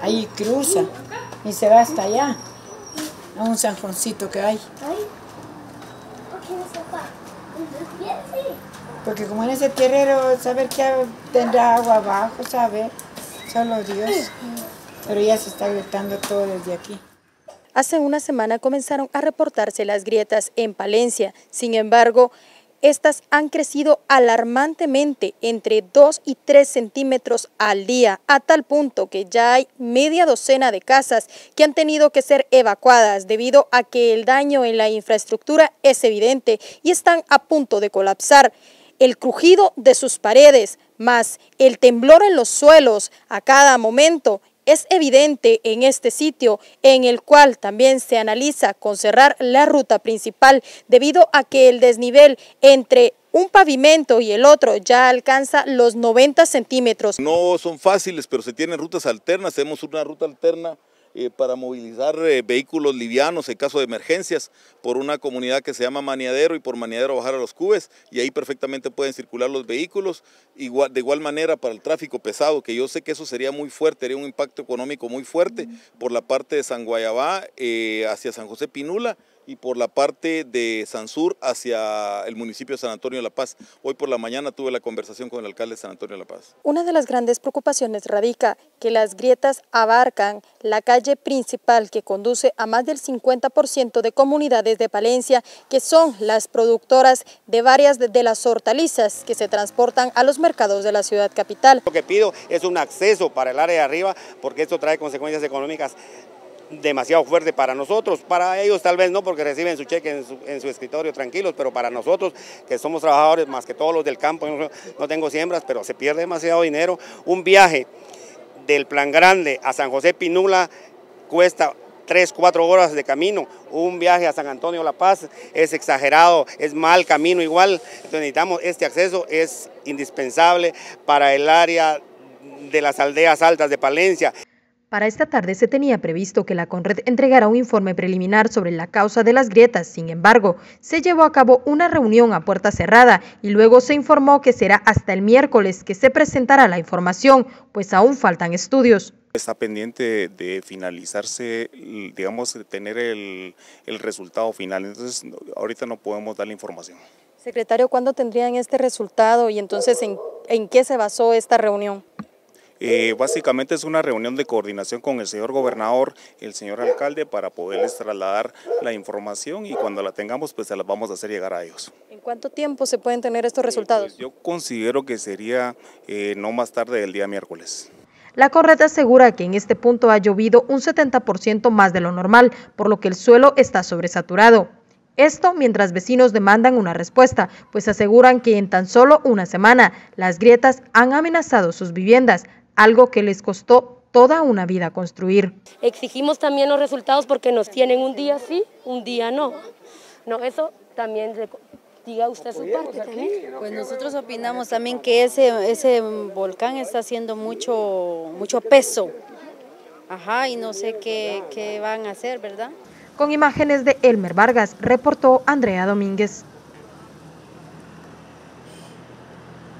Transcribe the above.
Ahí cruza y se va hasta allá, a un zanjoncito que hay. Porque como en ese tierrero, saber que tendrá agua abajo, saber, solo Dios. Pero ya se está gritando todo desde aquí. Hace una semana comenzaron a reportarse las grietas en Palencia. Sin embargo, estas han crecido alarmantemente entre 2 y 3 centímetros al día, a tal punto que ya hay media docena de casas que han tenido que ser evacuadas debido a que el daño en la infraestructura es evidente y están a punto de colapsar. El crujido de sus paredes, más el temblor en los suelos a cada momento es evidente en este sitio, en el cual también se analiza con cerrar la ruta principal debido a que el desnivel entre un pavimento y el otro ya alcanza los 90 centímetros. No son fáciles, pero se tienen rutas alternas, tenemos una ruta alterna eh, para movilizar eh, vehículos livianos en caso de emergencias por una comunidad que se llama Maniadero y por Maniadero bajar a los cubes y ahí perfectamente pueden circular los vehículos. de igual manera para el tráfico pesado, que yo sé que eso sería muy fuerte, sería un impacto económico muy fuerte por la parte de San Guayabá eh, hacia San José Pinula y por la parte de Sansur hacia el municipio de San Antonio de La Paz. Hoy por la mañana tuve la conversación con el alcalde de San Antonio de La Paz. Una de las grandes preocupaciones radica que las grietas abarcan la calle principal que conduce a más del 50% de comunidades de Palencia, que son las productoras de varias de las hortalizas que se transportan a los mercados de la ciudad capital. Lo que pido es un acceso para el área de arriba, porque esto trae consecuencias económicas demasiado fuerte para nosotros, para ellos tal vez no porque reciben su cheque en su, escritorio tranquilos, pero para nosotros que somos trabajadores más que todos los del campo, no, tengo siembras, pero se pierde demasiado dinero. Un viaje del Plan Grande a San José Pinula cuesta 3, 4 horas de camino, un viaje a San Antonio La Paz es exagerado, es mal camino igual, entonces necesitamos este acceso, es indispensable para el área de las aldeas altas de Palencia. Para esta tarde se tenía previsto que la CONRED entregara un informe preliminar sobre la causa de las grietas, sin embargo, se llevó a cabo una reunión a puerta cerrada y luego se informó que será hasta el miércoles que se presentará la información, pues aún faltan estudios. Está pendiente de finalizarse, digamos, tener el, resultado final, entonces ahorita no podemos dar la información. Secretario, ¿cuándo tendrían este resultado y entonces en qué se basó esta reunión? Eh, básicamente es una reunión de coordinación con el señor gobernador, el señor alcalde, para poderles trasladar la información y cuando la tengamos, pues se la vamos a hacer llegar a ellos. ¿En cuánto tiempo se pueden tener estos resultados? Eh, pues, yo considero que sería eh, no más tarde del día miércoles. La Correta asegura que en este punto ha llovido un 70% más de lo normal, por lo que el suelo está sobresaturado. Esto mientras vecinos demandan una respuesta, pues aseguran que en tan solo una semana las grietas han amenazado sus viviendas, algo que les costó toda una vida construir. Exigimos también los resultados porque nos tienen un día sí, un día no. No, eso también diga usted su parte también. Pues nosotros opinamos también que ese, ese volcán está haciendo mucho, mucho peso. Ajá, y no sé qué van a hacer, ¿verdad? Con imágenes de Elmer Vargas, reportó Andrea Domínguez.